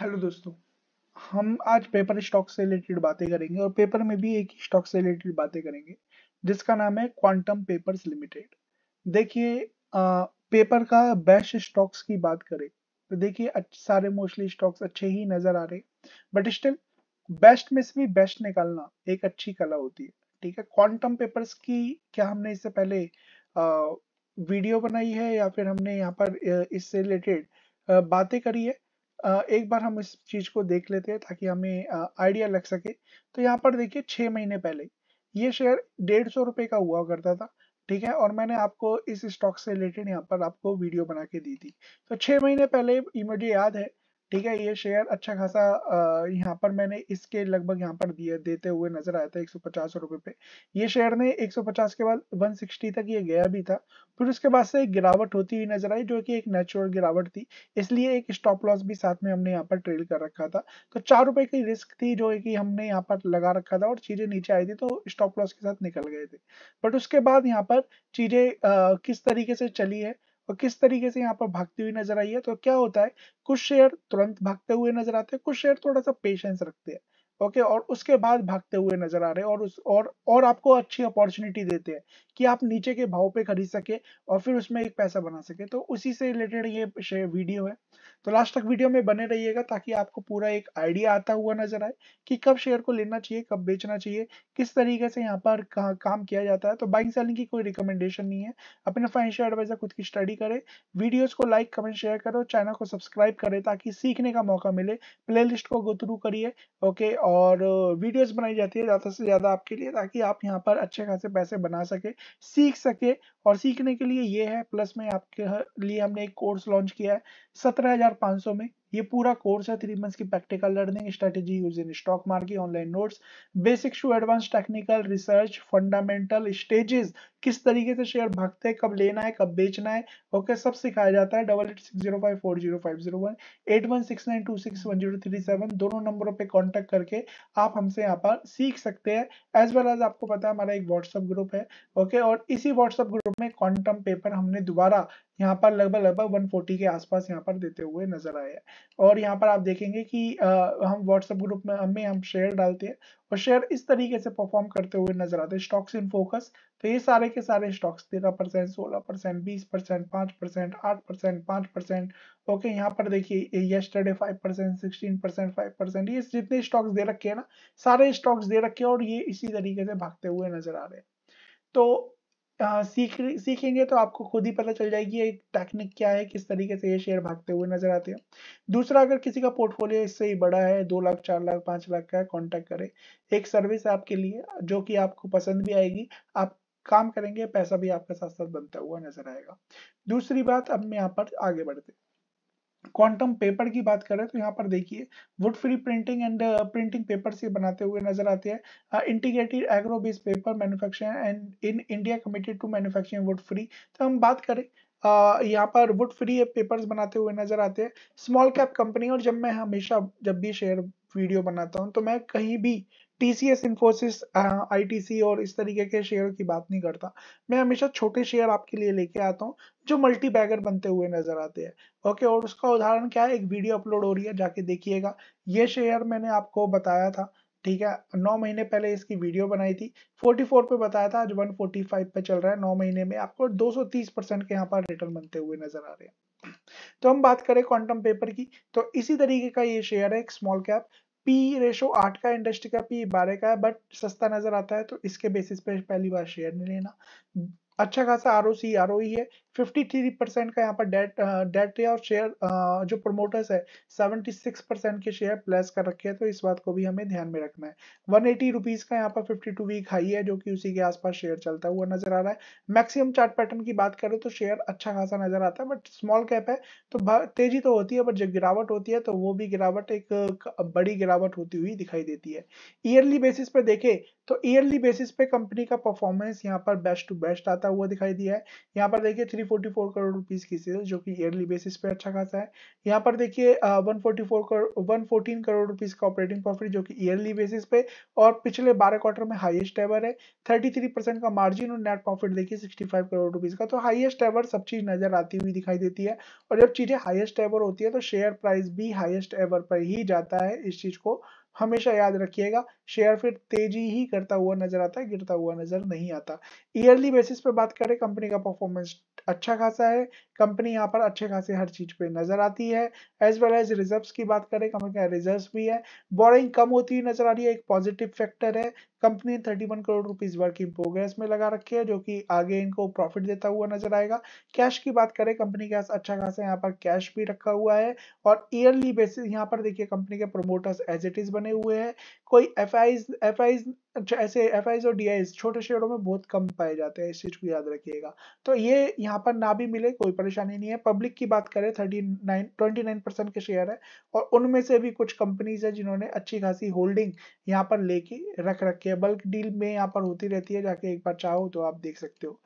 Hello दोस्तों हम आज पेपर स्टॉक से रिलेटेड बातें करेंगे और पेपर में भी एक स्टॉक से रिलेटेड बातें करेंगे जिसका नाम है क्वांटम पेपर्स लिमिटेड देखिए पेपर का बेस्ट स्टॉक्स की बात करें तो देखिए सारे मोस्टली स्टॉक्स अच्छे ही नजर आ रहे बट स्टिल बेस्ट में से भी बेस्ट निकालना एक अच्छी कला होती है ठीक है क्वांटम पेपर्स की क्या हमने इससे पहले आ, वीडियो बनाई है या फिर हमने यहाँ पर इससे रिलेटेड बातें करी है एक बार हम इस चीज को देख लेते हैं ताकि हमें आइडिया लग सके तो यहाँ पर देखिए छह महीने पहले ये शेयर डेढ़ सौ रुपए का हुआ करता था ठीक है और मैंने आपको इस स्टॉक से रिलेटेड यहाँ पर आपको वीडियो बना के दी थी तो छह महीने पहले मुझे याद है ठीक है ये शेयर अच्छा खासा यहाँ पर मैंने इसके लगभग यहाँ पर दिए देते हुए नजर आया था एक सौ पे ये शेयर ने 150 के बाद 160 तक ये गया भी था फिर उसके बाद से एक गिरावट होती हुई नजर आई जो कि एक नेचुरल गिरावट थी इसलिए एक स्टॉप लॉस भी साथ में हमने यहाँ पर ट्रेल कर रखा था तो चार रुपए की रिस्क थी जो कि हमने यहाँ पर लगा रखा था और चीजें नीचे आई थी तो स्टॉप लॉस के साथ निकल गए थे बट उसके बाद यहाँ पर चीजें किस तरीके से चली है और किस तरीके से यहाँ पर भागती हुई नजर आई है तो क्या होता है कुछ शेयर तुरंत भागते हुए नजर आते हैं कुछ शेयर थोड़ा सा पेशेंस रखते हैं ओके और उसके बाद भागते हुए नजर आ रहे हैं और उस और और आपको अच्छी अपॉर्चुनिटी देते हैं कि आप नीचे के भाव पे खरीद सके और फिर उसमें एक पैसा बना सके तो उसी से रिलेटेड ये वीडियो है तो लास्ट तक वीडियो में बने रहिएगा ताकि आपको पूरा एक आइडिया आता हुआ नजर आए कि कब शेयर को लेना चाहिए कब बेचना चाहिए किस तरीके से यहाँ पर का, काम किया जाता है तो बाइंग सेलिंग की कोई रिकमेंडेशन नहीं है अपने फाइनेंशियल एडवाइजर खुद की स्टडी करें वीडियोज को लाइक कमेंट शेयर करो चैनल को सब्सक्राइब करें ताकि सीखने का मौका मिले प्ले को गो थ्रू करिए ओके और वीडियोस बनाई जाती है ज़्यादा से ज़्यादा आपके लिए ताकि आप यहाँ पर अच्छे खासे पैसे बना सके सीख सके और सीखने के लिए ये है प्लस में आपके लिए हमने एक कोर्स लॉन्च किया है सत्रह में ये पूरा कोर्स है थ्री मंथ्स की practical learning strategy use in stock market online notes basics to advance technical research fundamental stages किस तरीके से शेयर भागते हैं कब लेना है कब बेचना है ओके okay, सब सिखाया जाता है double eight six zero five four zero five zero one eight one six nine two six one zero three seven दोनों नंबरों पे कांटेक्ट करके आप हमसे यहाँ पर सीख सकते हैं एज वेल एज आपको पता है हमारा एक व्हाट्सअप ग्रुप है ओके okay? और इसी व्हाट्सअप ग्रुप में क्वांटम पेपर हमने दोबारा यहाँ पर लगभग लगभग 140 के आसपास यहाँ पर देते हुए नजर आए हैं और यहाँ पर आप देखेंगे कि आ, हम व्हाट्सएप ग्रुप में हमें हम शेयर डालते हैं और शेयर इस तरीके से परफॉर्म करते हुए नजर आते हैं स्टॉक्स इन फोकस तो ये सारे के सारे स्टॉक्स तेरह परसेंट सोलह परसेंट बीस परसेंट पाँच परसेंट आठ परसेंट पाँच परसेंट ओके यहाँ पर देखिए yesterday five percent sixteen percent five percent ये जितने स्टॉक्स दे रखे हैं ना सारे स्टॉक्स दे रखे हैं और ये इसी तरीके से भागते हुए नजर आ रहे हैं तो सीख सीखेंगे तो आपको खुद ही पता चल जाएगी ये टेक्निक क्या है किस तरीके से ये शेयर भागते हुए नजर आते हैं दूसरा अगर किसी का पोर्टफोलियो इससे ही बड़ा है दो लाख चार लाख पांच लाख का कॉन्टेक्ट करें एक सर्विस आपके लिए जो कि आपको पसंद भी आएगी आप काम करेंगे पैसा भी आपके साथ साथ बनता हुआ नजर आएगा दूसरी बात अब मैं यहाँ पर आगे बढ़ते क्वांटम पेपर की बात करें तो यहाँ पर देखिए wood free printing and printing paper से बनाते हुए नजर आते हैं integrated agro based paper manufacturing and in India committed to manufacturing wood free तो हम बात करें Uh, यहाँ पर वुड फ्री पेपर्स बनाते हुए नजर आते हैं स्मॉल कैप कंपनी और जब मैं हमेशा जब भी शेयर वीडियो बनाता हूँ तो मैं कहीं भी TCS, Infosys, ITC और इस तरीके के शेयर की बात नहीं करता मैं हमेशा छोटे शेयर आपके लिए लेके आता हूँ जो मल्टी बैगर बनते हुए नजर आते हैं ओके और उसका उदाहरण क्या है एक वीडियो अपलोड हो रही है जाके देखिएगा ये शेयर मैंने आपको बताया था ठीक है नौ महीने पहले इसकी वीडियो बनाई थी 44 पे बताया था आज 145 पे चल रहा है नौ महीने में आपको 230 परसेंट के यहाँ पर रिटर्न बनते हुए नजर आ रहे हैं तो हम बात करें क्वांटम पेपर की तो इसी तरीके का ये शेयर है एक स्मॉल कैप पी रेशो आठ का इंडस्ट्री का पी बारह का है बट सस्ता नजर आता है तो इसके बेसिस पे पहली बार शेयर नहीं लेना अच्छा खासा R O C R O है 53 परसेंट का यहाँ पर डेट डेट है और शेयर जो प्रमोटर्स है 76 परसेंट के शेयर प्लेस कर रखे हैं तो इस बात को भी हमें ध्यान में रखना है वन एटी रुपीज का यहाँ पर 52 वीक हाई है जो कि उसी के आसपास शेयर चलता हुआ नजर आ रहा है मैक्सिमम चार्ट पैटर्न की बात करें तो शेयर अच्छा खासा नजर आता है बट स्मॉल कैप है तो तेजी तो होती है बट जब गिरावट होती है तो वो भी गिरावट एक बड़ी गिरावट होती हुई दिखाई देती है ईयरली बेसिस पे देखे तो ईयरली बेसिस पे कंपनी का परफॉर्मेंस यहाँ पर बेस्ट टू बेस्ट आता हुआ दिखाई दिया है यहाँ पर देखिए थ्री 144 करोड़ रुपीज की सेल जो कि ईयरली बेसिस पे अच्छा खासा है यहाँ पर देखिए 144 करोड़ 114 करोड़ रुपीज का ऑपरेटिंग प्रॉफिट जो कि ईयरली बेसिस पे और पिछले 12 क्वार्टर में हाईएस्ट एवर है 33 परसेंट का मार्जिन और नेट प्रॉफिट देखिए 65 करोड़ रुपीज का तो हाइएस्ट एवर सब चीज नजर आती हुई दिखाई देती है और जब चीजें हाइएस्ट एवर होती है तो शेयर प्राइस भी हाइएस्ट एवर पर ही जाता है इस चीज को हमेशा याद रखिएगा शेयर फिर तेजी ही करता हुआ नजर आता है गिरता हुआ नजर नहीं आता ईयरली बेसिस पर बात करें कंपनी का परफॉर्मेंस अच्छा खासा है कंपनी यहाँ पर अच्छे खासे हर चीज पे नजर आती है एज वेल एज रिजर्व की बात करें कंपनी का रिजर्व भी है बोरिंग कम होती हुई नजर आ रही है एक पॉजिटिव फैक्टर है company thirty one crore rupees work in progress में लगा रखी है जो कि आगे इनको प्रॉफिट देता हुआ नजर आएगा कैश की बात करें कंपनी के अच्छा खासा यहाँ पर कैश भी रखा हुआ है और ईयरली बेसिस यहाँ पर देखिए कंपनी के प्रोमोटर्स एज इट इज बने हुए हैं कोई एफ आईज एफ आईज अच्छा ऐसे एफ और डी छोटे शेयरों में बहुत कम पाए जाते हैं इस चीज़ को याद रखिएगा तो ये यहाँ पर ना भी मिले कोई परेशानी नहीं है पब्लिक की बात करें thirty nine twenty nine percent के शेयर है और उनमें से भी कुछ कंपनीज है जिन्होंने अच्छी खासी होल्डिंग यहाँ पर लेके रख रखी है बल्क डील में यहाँ पर होती रहती है जाके एक बार चाहो तो आप देख सकते हो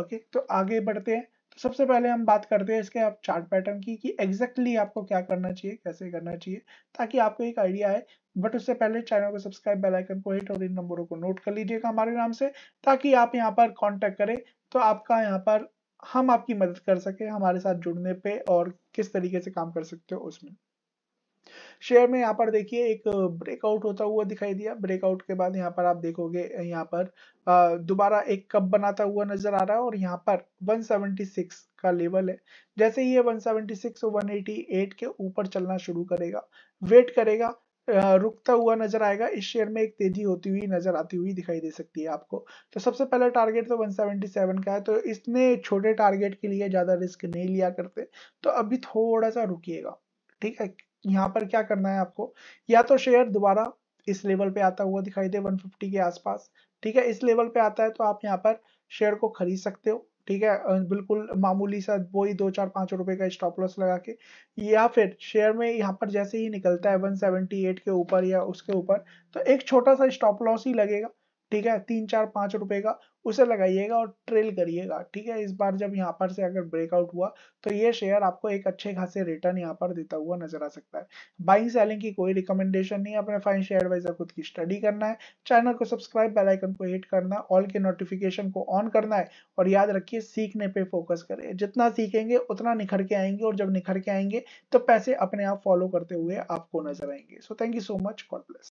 ओके तो आगे बढ़ते हैं सबसे पहले हम बात करते हैं इसके आप चार्ट पैटर्न की कि एग्जैक्टली exactly आपको क्या करना चाहिए कैसे करना चाहिए ताकि आपको एक आइडिया आए बट उससे पहले चैनल को सब्सक्राइब बेल आइकन को हिट और इन नंबरों को नोट कर लीजिएगा हमारे नाम से ताकि आप यहाँ पर कॉन्टेक्ट करें तो आपका यहाँ पर हम आपकी मदद कर सके हमारे साथ जुड़ने पर और किस तरीके से काम कर सकते हो उसमें शेयर में यहाँ पर देखिए एक ब्रेकआउट होता हुआ दिखाई दिया ब्रेकआउट के बाद यहाँ पर आप देखोगे यहाँ पर दोबारा एक कप बनाता हुआ नजर आ रहा है और यहाँ पर 176 का लेवल है जैसे ही ये 176 और 188 के ऊपर चलना शुरू करेगा वेट करेगा रुकता हुआ नजर आएगा इस शेयर में एक तेजी होती हुई नजर आती हुई दिखाई दे सकती है आपको तो सबसे पहला टारगेट तो 177 का है तो इसने छोटे टारगेट के लिए ज्यादा रिस्क नहीं लिया करते तो अभी थोड़ा सा रुकिएगा ठीक है यहाँ पर क्या करना है आपको या तो शेयर दोबारा इस लेवल पे आता हुआ दिखाई दे 150 के आसपास ठीक है इस लेवल पे आता है तो आप यहाँ पर शेयर को खरीद सकते हो ठीक है बिल्कुल मामूली सा वही दो चार पांच रुपए का स्टॉप लॉस लगा के या फिर शेयर में यहाँ पर जैसे ही निकलता है 178 के ऊपर या उसके ऊपर तो एक छोटा सा स्टॉप लॉस ही लगेगा ठीक है तीन चार पांच रुपए का उसे लगाइएगा और ट्रेल करिएगा ठीक है इस बार जब यहाँ पर से अगर ब्रेकआउट हुआ तो ये शेयर आपको एक अच्छे खासे रिटर्न यहाँ पर देता हुआ नजर आ सकता है बाइंग सेलिंग की कोई रिकमेंडेशन नहीं अपने फाइन शेयर एडवाइजर खुद की स्टडी करना है चैनल को सब्सक्राइब बेलाइकन को हिट करना है ऑल के नोटिफिकेशन को ऑन करना है और याद रखिए सीखने पर फोकस करें जितना सीखेंगे उतना निखर के आएंगे और जब निखर के आएंगे तो पैसे अपने आप फॉलो करते हुए आपको नजर आएंगे so thank you so much God bless